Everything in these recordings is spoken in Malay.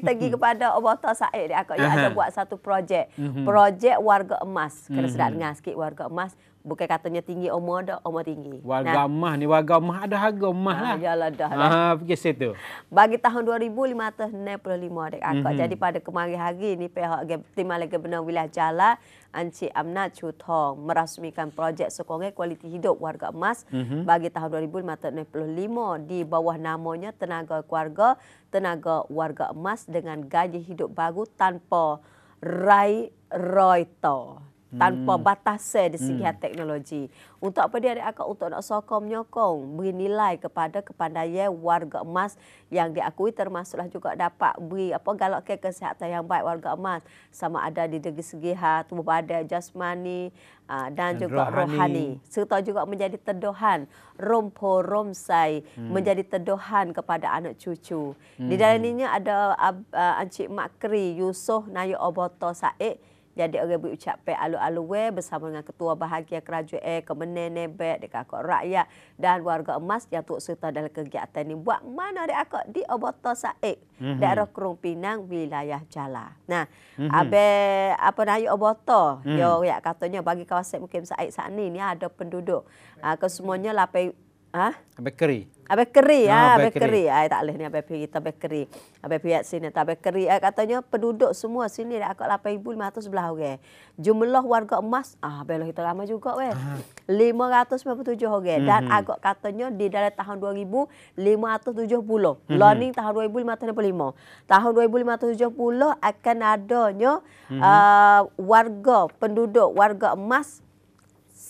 kita pergi kepada Obata Said dia akak ada buat satu projek. Mm-hmm. Projek warga emas. Kena sedar mm-hmm. dengar sikit warga emas bukan katanya tinggi umur dah, umur tinggi. Warga nah. mah ni, warga emas ada harga emas ah, lah. Ya lah dah. Ah, pergi situ. Bagi tahun 2565 adik akak. Mm-hmm. Jadi pada kemarin hari ni pihak Timah Lega Benar Wilayah Jala, Encik Amna Chutong merasmikan projek sokongan kualiti hidup warga emas mm-hmm. bagi tahun 2565 di bawah namanya Tenaga Keluarga, Tenaga Warga Emas dengan gaji hidup baru tanpa Rai roito tanpa hmm. batasan di segi hmm. teknologi. Untuk apa dia ada akan untuk nak sokong menyokong beri nilai kepada kepandaian warga emas yang diakui termasuklah juga dapat beri apa galak ke kesihatan yang baik warga emas sama ada di segi segi ha, tubuh badan jasmani ha, dan, dan juga rohani. rohani. serta juga menjadi teduhan rompo romsai hmm. menjadi teduhan kepada anak cucu. Hmm. Di dalam ini ada uh, Encik Makri Yusuf Nayu Oboto Said jadi orang buat ucap pe alu alu we bersama dengan ketua bahagia kerajaan eh, kemenen eh, nebek dekat kok rakyat dan warga emas yang tuk serta dalam kegiatan ini. Buat mana dek akak di Obota Saik, mm-hmm. daerah Kerung Pinang, wilayah Jala. Nah, mm-hmm. abe apa nak yuk Obota? Mm-hmm. Yo, ya katanya bagi kawasan mungkin Saik saat ini, ni ada penduduk. Uh, kesemuanya lapai Ha? Bakery. Ah, bakery. Ha, ah, bakery. bakery. Ah, tak boleh ni abang pergi kita bakery. Abang pergi sini tak bakery. Ah, katanya penduduk semua sini dah akak 8,500 belah orang. Okay. Jumlah warga emas, ah, belah kita ramai juga. Weh. Ah. 597 orang. Okay. Mm-hmm. Dan mhm. agak katanya di dalam tahun 2570. Mm-hmm. Learning tahun 2565. Tahun 2570 akan adanya mm-hmm. uh, warga, penduduk warga emas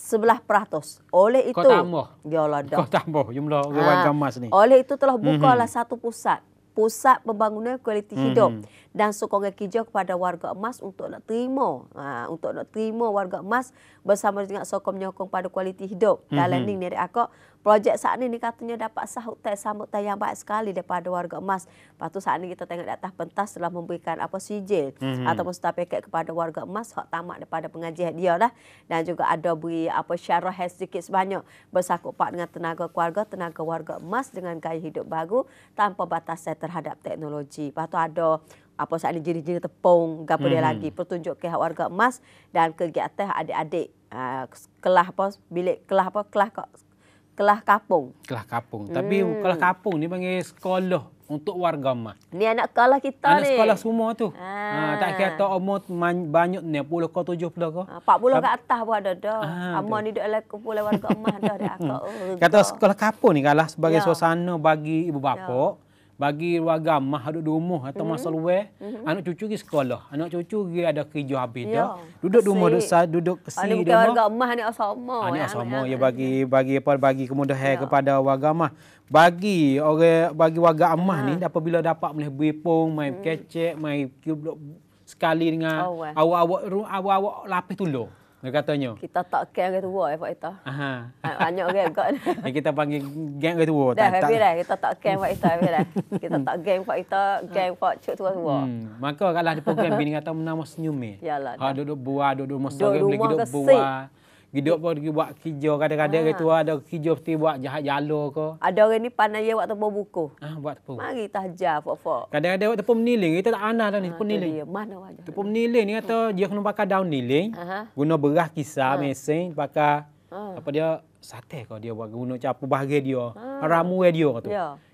Sebelah 11%. Oleh itu, kau tambah. Ya Allah Kau tambah jumlah ha. orang ha. gamas ni. Oleh itu telah bukalah mm-hmm. satu pusat pusat pembangunan kualiti mm-hmm. hidup dan sokongan kerja kepada warga emas untuk nak terima ha, untuk nak terima warga emas bersama dengan sokong menyokong pada kualiti hidup mm-hmm. dalam ni dari aku projek saat ini, katanya dapat sahut teh sambut teh yang baik sekali daripada warga emas Patut saat ini kita tengok data pentas telah memberikan apa sijil mm-hmm. ataupun surat paket kepada warga emas hak tamat daripada pengajian dia lah dan juga ada beri apa syarah sedikit sebanyak bersakut pak dengan tenaga keluarga tenaga warga emas dengan gaya hidup baru tanpa batas setan terhadap teknologi. Lepas tu ada apa saat ini jenis-jenis tepung, gapa hmm. lagi. Pertunjuk ke warga emas dan kegiatan adik-adik ah, kelah apa, bilik kelah apa, kelah Kelah kapung. Kelah kapung. Hmm. Tapi kelah kapung ni panggil sekolah untuk warga mah. Ni anak sekolah kita anak ni. Anak sekolah semua tu. Ha. ha tak kira tak umur banyak ni. 10 ke 70 ke. 40 ke atas pun ada dah. Ha, Amor ni duduk dalam kumpulan warga emah dah. Dia oh, Kata sekolah kapung ni kalah sebagai ya. suasana bagi ibu ya. bapa bagi warga mah duduk di rumah atau mm -hmm. masa luar, mm -hmm. anak cucu pergi sekolah. Anak cucu pergi ada kerja habis ya. dah. Duduk di rumah, duduk ah, si di rumah. Bukan warga mah, anak asama. Anak ah, asama, ya bagi bagi apa, bagi kemudahan ya. kepada warga mah. Bagi orang bagi warga amah ha. ni, apabila dapat boleh berpung, main mm -hmm. kecek, main kubluk sekali dengan awak-awak oh, awak-awak lapis tulur. Dia katanya. Kita tak kan kata tua eh, Pak Ita. Aha. Ha, banyak orang kat. Ni kita panggil geng kata tua. Dah, tak, habis dah. Kita tak kan Pak Ita. Habis dah. Kita tak geng Pak Ita, geng Pak Cuk tua tua. Hmm. Maka kalau ada program, bini kata menama senyum ni. Yalah. Ha, duduk buah, duduk rumah. Duduk rumah ke sik. Hidup pun pergi buat kerja kadang-kadang ha. Ah. itu ada kerja mesti buat jahat jalo ke. Ada orang ni pandai buat tepung buku. Ah ha, buat tepung. Mari tahja fok-fok. Kadang-kadang buat tepung niling kita tak anah dah ni ha, tepung ah, niling. Dia. Mana wajah. Tepung niling ni kata ha. dia kena pakai daun niling. Aha. Guna beras kisar ha. mesin pakai ha. apa dia sate kau dia buat guna capu bahagia dia. Ha. Ramu dia kata. Ya.